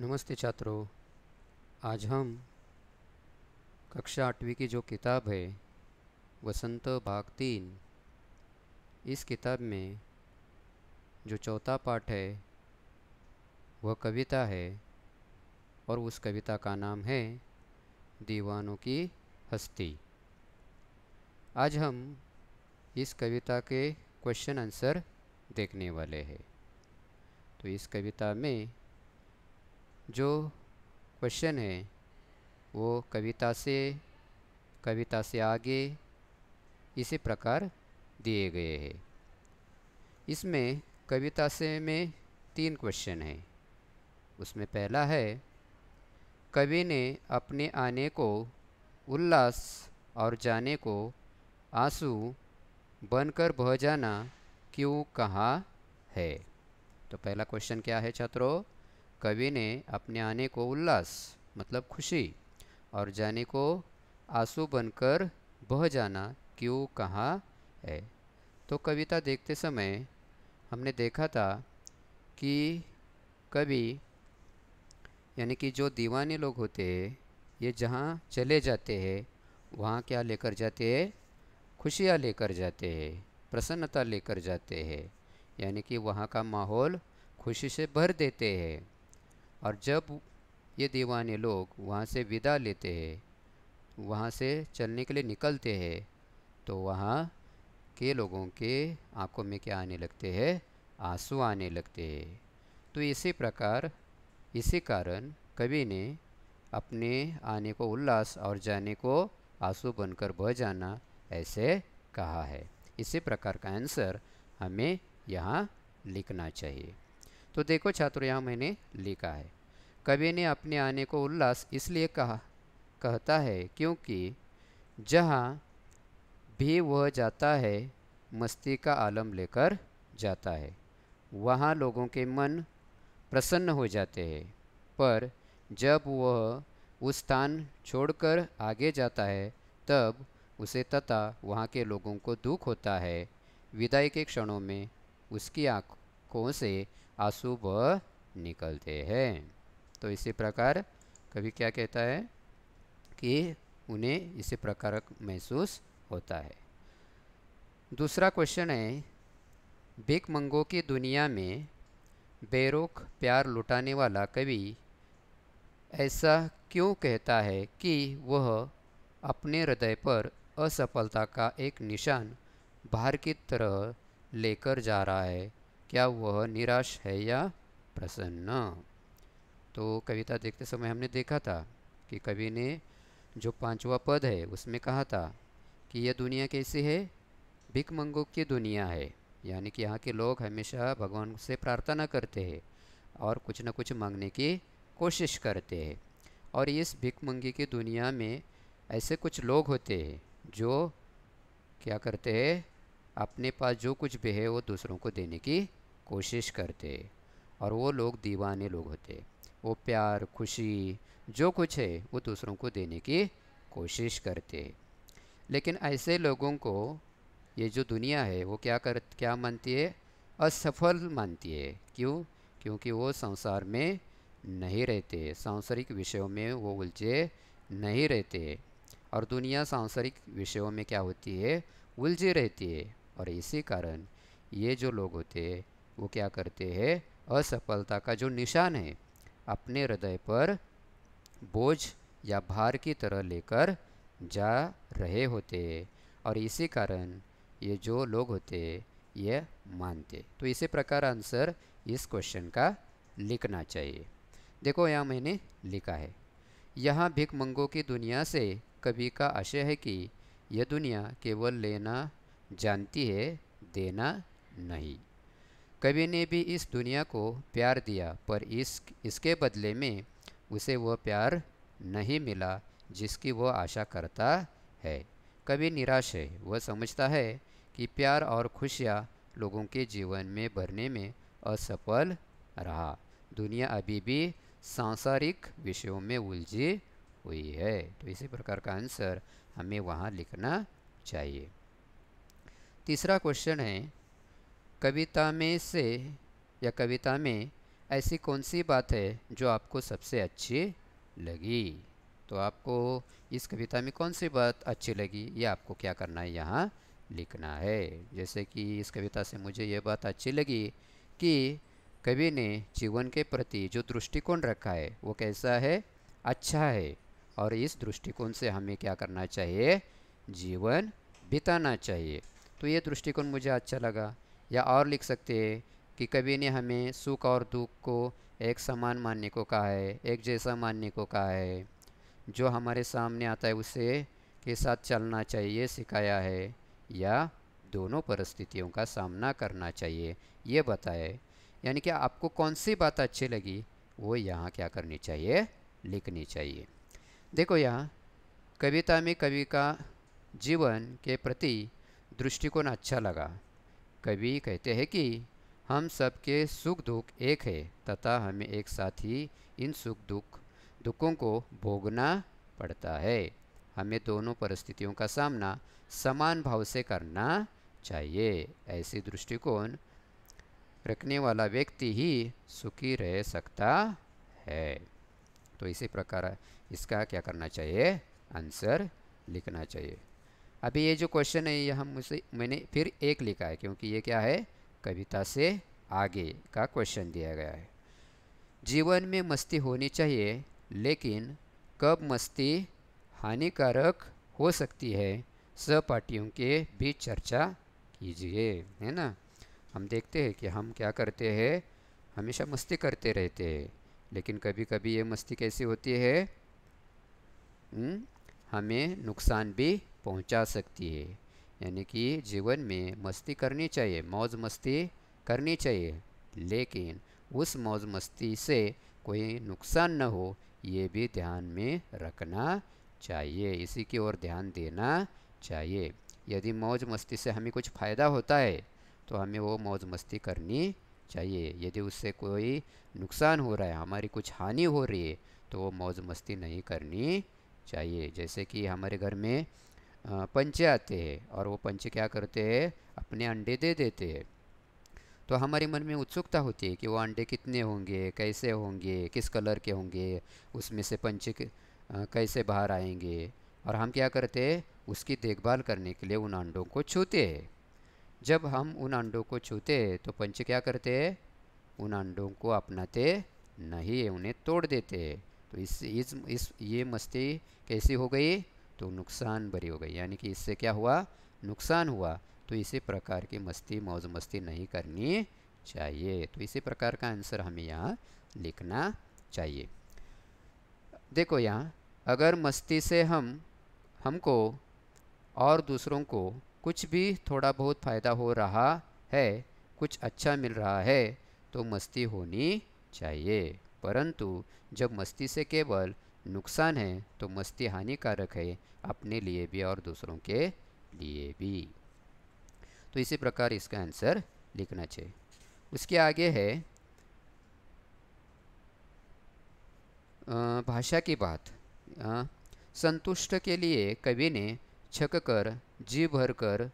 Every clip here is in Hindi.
नमस्ते छात्रों आज हम कक्षा आठवीं की जो किताब है वसंत भाग तीन इस किताब में जो चौथा पाठ है वह कविता है और उस कविता का नाम है दीवानों की हस्ती आज हम इस कविता के क्वेश्चन आंसर देखने वाले हैं तो इस कविता में जो क्वेश्चन है वो कविता से कविता से आगे इसी प्रकार दिए गए हैं इसमें कविता से में तीन क्वेश्चन हैं उसमें पहला है कवि ने अपने आने को उल्लास और जाने को आंसू बनकर बह जाना क्यों कहा है तो पहला क्वेश्चन क्या है छात्रों कवि ने अपने आने को उल्लास मतलब खुशी और जाने को आंसू बनकर बह जाना क्यों कहाँ है तो कविता देखते समय हमने देखा था कि कवि यानी कि जो दीवाने लोग होते हैं ये जहाँ चले जाते हैं वहाँ क्या लेकर जाते हैं खुशियाँ लेकर जाते हैं प्रसन्नता लेकर जाते हैं यानी कि वहाँ का माहौल खुशी से भर देते हैं और जब ये दीवाने लोग वहाँ से विदा लेते हैं वहाँ से चलने के लिए निकलते हैं तो वहाँ के लोगों के आंखों में क्या आने लगते हैं आंसू आने लगते हैं तो इसी प्रकार इसी कारण कवि ने अपने आने को उल्लास और जाने को आंसू बनकर बह जाना ऐसे कहा है इसी प्रकार का आंसर हमें यहाँ लिखना चाहिए तो देखो छात्र यहाँ मैंने लिखा है कवि ने अपने आने को उल्लास इसलिए कहा कहता है क्योंकि जहाँ भी वह जाता है मस्ती का आलम लेकर जाता है वहाँ लोगों के मन प्रसन्न हो जाते हैं पर जब वह उस स्थान छोड़कर आगे जाता है तब उसे तथा वहाँ के लोगों को दुख होता है विदाई के क्षणों में उसकी आँखों से अशुभ निकलते हैं तो इसी प्रकार कभी क्या कहता है कि उन्हें इसी प्रकार महसूस होता है दूसरा क्वेश्चन है बिग मंगो की दुनिया में बेरोक प्यार लुटाने वाला कवि ऐसा क्यों कहता है कि वह अपने हृदय पर असफलता का एक निशान बाहर की तरह लेकर जा रहा है क्या वह निराश है या प्रसन्न तो कविता देखते समय हमने देखा था कि कवि ने जो पांचवा पद है उसमें कहा था कि यह दुनिया कैसी है भिकमंगों की दुनिया है यानी कि यहाँ के लोग हमेशा भगवान से प्रार्थना करते हैं और कुछ ना कुछ मांगने की कोशिश करते हैं और इस भिकमंगी की दुनिया में ऐसे कुछ लोग होते हैं जो क्या करते हैं अपने पास जो कुछ भी है वो दूसरों को देने की कोशिश करते और वो लोग दीवाने लोग होते वो प्यार खुशी जो कुछ है वो दूसरों को देने की कोशिश करते लेकिन ऐसे लोगों को ये जो दुनिया है वो क्या कर क्या मानती है असफल मानती है क्यों क्योंकि वो संसार में नहीं रहते सांसारिक विषयों में वो उलझे नहीं रहते और दुनिया सांसारिक विषयों में क्या होती है उलझी रहती है और इसी कारण ये जो लोग होते हैं वो क्या करते हैं असफलता का जो निशान है अपने हृदय पर बोझ या भार की तरह लेकर जा रहे होते हैं और इसी कारण ये जो लोग होते हैं ये मानते तो इसी प्रकार आंसर इस क्वेश्चन का लिखना चाहिए देखो यहाँ मैंने लिखा है यहाँ भिक की दुनिया से कवि का आशय है कि यह दुनिया केवल लेना जानती है देना नहीं कवि ने भी इस दुनिया को प्यार दिया पर इस इसके बदले में उसे वह प्यार नहीं मिला जिसकी वह आशा करता है कवि निराश है वह समझता है कि प्यार और खुशियाँ लोगों के जीवन में भरने में असफल रहा दुनिया अभी भी सांसारिक विषयों में उलझी हुई है तो इसी प्रकार का आंसर हमें वहाँ लिखना चाहिए तीसरा क्वेश्चन है कविता में से या कविता में ऐसी कौन सी बात है जो आपको सबसे अच्छी लगी तो आपको इस कविता में कौन सी बात अच्छी लगी ये आपको क्या करना है यहाँ लिखना है जैसे कि इस कविता से मुझे ये बात अच्छी लगी कि कवि ने जीवन के प्रति जो दृष्टिकोण रखा है वो कैसा है अच्छा है और इस दृष्टिकोण से हमें क्या करना चाहिए जीवन बिताना चाहिए तो ये दृष्टिकोण मुझे अच्छा लगा या और लिख सकते हैं कि कवि ने हमें सुख और दुख को एक समान मानने को कहा है एक जैसा मानने को कहा है जो हमारे सामने आता है उसे के साथ चलना चाहिए सिखाया है या दोनों परिस्थितियों का सामना करना चाहिए ये बताए यानी कि आपको कौन सी बात अच्छी लगी वो यहाँ क्या करनी चाहिए लिखनी चाहिए देखो यहाँ कविता में कवि का जीवन के प्रति दृष्टिकोण अच्छा लगा कवि कहते हैं कि हम सबके सुख दुख एक है तथा हमें एक साथ ही इन सुख दुख दुखों को भोगना पड़ता है हमें दोनों परिस्थितियों का सामना समान भाव से करना चाहिए ऐसी दृष्टिकोण रखने वाला व्यक्ति ही सुखी रह सकता है तो इसी प्रकार इसका क्या करना चाहिए आंसर लिखना चाहिए अभी ये जो क्वेश्चन है ये हम उसे मैंने फिर एक लिखा है क्योंकि ये क्या है कविता से आगे का क्वेश्चन दिया गया है जीवन में मस्ती होनी चाहिए लेकिन कब मस्ती हानिकारक हो सकती है सहपाठियों के बीच चर्चा कीजिए है ना हम देखते हैं कि हम क्या करते हैं हमेशा मस्ती करते रहते हैं लेकिन कभी कभी ये मस्ती कैसी होती है हुँ? हम्म, हमें नुकसान भी पहुंचा सकती है यानी कि जीवन में मस्ती करनी चाहिए मौज मस्ती करनी चाहिए लेकिन उस मौज मस्ती से कोई नुकसान न हो ये भी ध्यान में रखना चाहिए इसी की ओर ध्यान देना चाहिए यदि मौज मस्ती से हमें कुछ फ़ायदा होता है तो हमें वो मौज मस्ती करनी चाहिए यदि उससे कोई नुकसान हो रहा है हमारी कुछ हानि हो रही है तो वो मौज मस्ती नहीं करनी चाहिए जैसे कि हमारे घर में पंचे आते हैं और वो पंचे क्या करते हैं अपने अंडे दे देते हैं तो हमारे मन में उत्सुकता होती है कि वो अंडे कितने होंगे कैसे होंगे किस कलर के होंगे उसमें से पंचे कैसे बाहर आएंगे और हम क्या करते हैं उसकी देखभाल करने के लिए उन अंडों को छूते हैं जब हम उन अंडों को छूते हैं तो पंचे क्या करते हैं उन अंडों को अपनाते नहीं उन्हें तोड़ देते हैं तो इस इस, इस ये मस्ती कैसी हो गई तो नुकसान भरी हो गई यानी कि इससे क्या हुआ नुकसान हुआ तो इसी प्रकार की मस्ती मौज मस्ती नहीं करनी चाहिए तो इसी प्रकार का आंसर हमें यहाँ लिखना चाहिए देखो यहाँ अगर मस्ती से हम हमको और दूसरों को कुछ भी थोड़ा बहुत फ़ायदा हो रहा है कुछ अच्छा मिल रहा है तो मस्ती होनी चाहिए परंतु जब मस्ती से केवल नुकसान है तो मस्ती हानिकारक है अपने लिए भी और दूसरों के लिए भी तो इसी प्रकार इसका आंसर लिखना चाहिए उसके आगे है भाषा की बात संतुष्ट के लिए कवि ने छक कर जी भर कर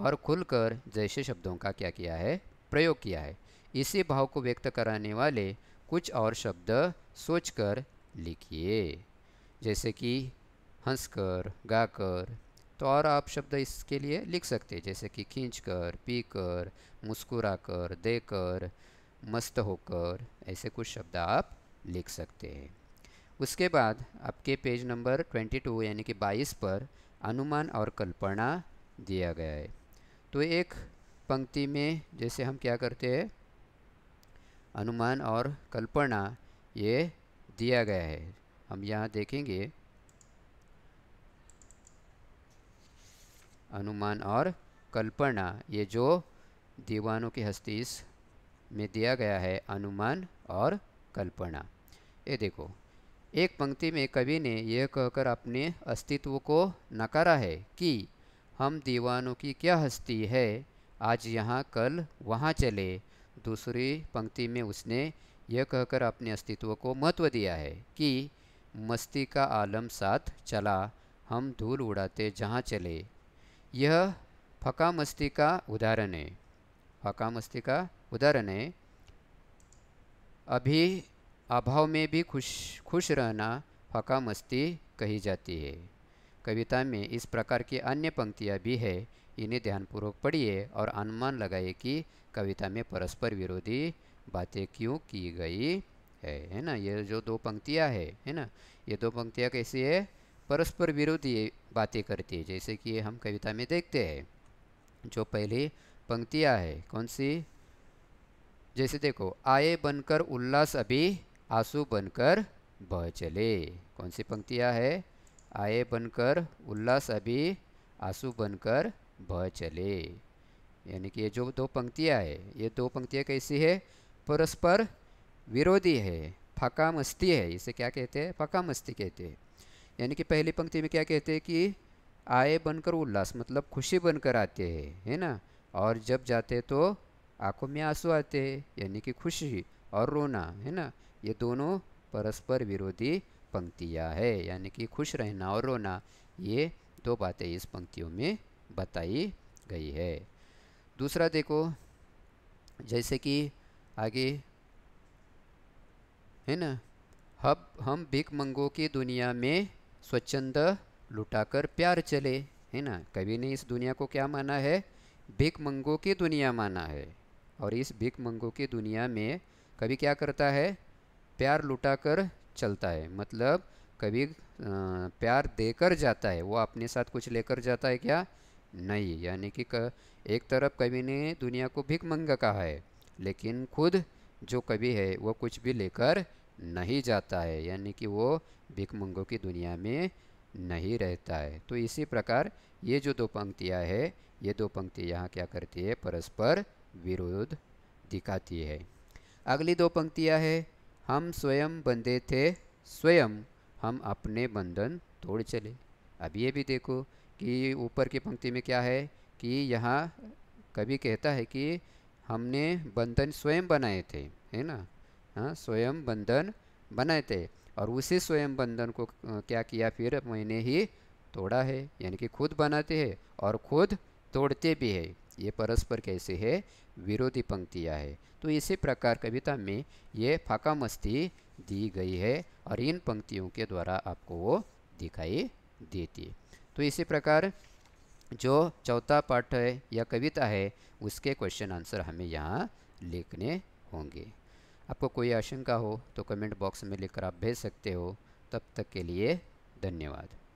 और खुलकर जैसे शब्दों का क्या किया है प्रयोग किया है इसी भाव को व्यक्त कराने वाले कुछ और शब्द सोचकर लिखिए जैसे कि हंसकर गाकर तो और आप शब्द इसके लिए लिख सकते हैं जैसे कि खींच कर पी कर मुस्कुरा कर देकर मस्त होकर ऐसे कुछ शब्द आप लिख सकते हैं उसके बाद आपके पेज नंबर 22 यानी कि 22 पर अनुमान और कल्पना दिया गया है तो एक पंक्ति में जैसे हम क्या करते हैं अनुमान और कल्पना ये दिया गया है हम यहाँ देखेंगे अनुमान और कल्पना ये जो दीवानों की हस्ती में दिया गया है अनुमान और कल्पना ये देखो एक पंक्ति में कवि ने यह कहकर अपने अस्तित्व को नकारा है कि हम दीवानों की क्या हस्ती है आज यहाँ कल वहाँ चले दूसरी पंक्ति में उसने यह कहकर अपने अस्तित्व को महत्व दिया है कि मस्ती का आलम साथ चला हम धूल उड़ाते जहाँ चले यह फका मस्ती का उदाहरण है फका मस्ती का उदाहरण है अभी अभाव में भी खुश खुश रहना फका मस्ती कही जाती है कविता में इस प्रकार की अन्य पंक्तियाँ भी है इन्हें ध्यानपूर्वक पढ़िए और अनुमान लगाइए कि कविता में परस्पर विरोधी बातें क्यों की गई है है ना ये जो दो पंक्तियां है है ना ये दो पंक्तियां कैसी है परस्पर विरोधी बातें करती है जैसे कि हम कविता में देखते हैं जो पहली पंक्तियां है कौन सी जैसे देखो आए बनकर उल्लास अभी आंसू बनकर बह चले कौन सी पंक्तियां है आए बनकर उल्लास अभी आंसू बनकर बह चले यानी कि ये जो दो पंक्तियां है ये दो पंक्तियां कैसी है परस्पर विरोधी है फका मस्ती है इसे क्या कहते हैं फका मस्ती कहते हैं यानी कि पहली पंक्ति में क्या कहते हैं कि आए बनकर उल्लास मतलब खुशी बनकर आते हैं है ना और जब जाते तो आंखों में आंसू आते हैं यानी कि खुशी और रोना है ना ये दोनों परस्पर विरोधी पंक्तियाँ है यानी कि खुश रहना और रोना ये दो बातें इस पंक्तियों में बताई गई है दूसरा देखो जैसे कि आगे है ना हब हम भिक मंगों की दुनिया में स्वच्छंद लुटाकर प्यार चले है ना कभी ने इस दुनिया को क्या माना है भिक मंगों की दुनिया माना है और इस भिक मंगों की दुनिया में कभी क्या करता है प्यार लुटाकर चलता है मतलब कभी प्यार देकर जाता है वो अपने साथ कुछ लेकर जाता है क्या नहीं यानी कि एक तरफ कवि ने दुनिया को भिक मंग कहा है लेकिन खुद जो कवि है वो कुछ भी लेकर नहीं जाता है यानी कि वो भिकमंगों की दुनिया में नहीं रहता है तो इसी प्रकार ये जो दो पंक्तियाँ है ये दो पंक्ति यहाँ क्या करती है परस्पर विरोध दिखाती है अगली दो पंक्तियाँ है हम स्वयं बंधे थे स्वयं हम अपने बंधन तोड़ चले अब ये भी देखो कि ऊपर की पंक्ति में क्या है कि यहाँ कभी कहता है कि हमने बंधन स्वयं बनाए थे है ना हाँ स्वयं बंधन बनाए थे और उसी स्वयं बंधन को क्या किया फिर मैंने ही तोड़ा है यानी कि खुद बनाते हैं और खुद तोड़ते भी है ये परस्पर कैसे है विरोधी पंक्तियाँ है तो इसी प्रकार कविता में ये फाका मस्ती दी गई है और इन पंक्तियों के द्वारा आपको वो दिखाई देती है तो इसी प्रकार जो चौथा पाठ है या कविता है उसके क्वेश्चन आंसर हमें यहाँ लिखने होंगे आपको कोई आशंका हो तो कमेंट बॉक्स में लिखकर आप भेज सकते हो तब तक के लिए धन्यवाद